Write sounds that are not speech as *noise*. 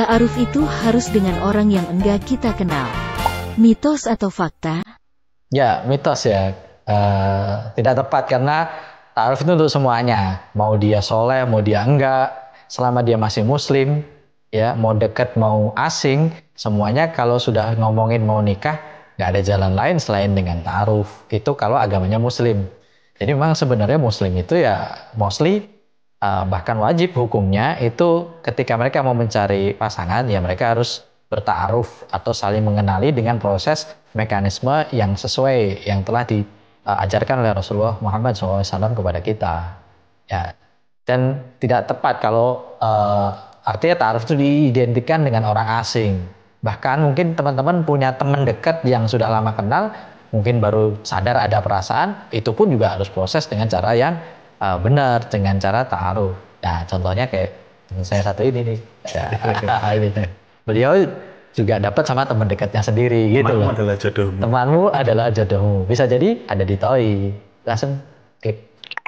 Ta'aruf itu harus dengan orang yang enggak kita kenal. Mitos atau fakta? Ya, mitos ya. Uh, tidak tepat karena ta'aruf itu untuk semuanya. Mau dia soleh, mau dia enggak, selama dia masih muslim, ya mau dekat mau asing, semuanya kalau sudah ngomongin mau nikah, nggak ada jalan lain selain dengan ta'aruf. Itu kalau agamanya muslim. Jadi memang sebenarnya muslim itu ya mostly uh, bahkan wajib hukumnya itu ketika mereka mau mencari pasangan ya mereka harus bertaruf atau saling mengenali dengan proses mekanisme yang sesuai yang telah diajarkan oleh Rasulullah Muhammad SAW kepada kita ya dan tidak tepat kalau uh, artinya taruf itu diidentikan dengan orang asing bahkan mungkin teman-teman punya teman dekat yang sudah lama kenal mungkin baru sadar ada perasaan itu pun juga harus proses dengan cara yang uh, benar dengan cara taruh. Nah, contohnya kayak saya satu ini nih. Ya, *laughs* Beliau juga dapat sama teman dekatnya sendiri gitu Temanmu loh. adalah jodohmu. Temanmu adalah jodohmu. Bisa jadi ada di toy. Langsung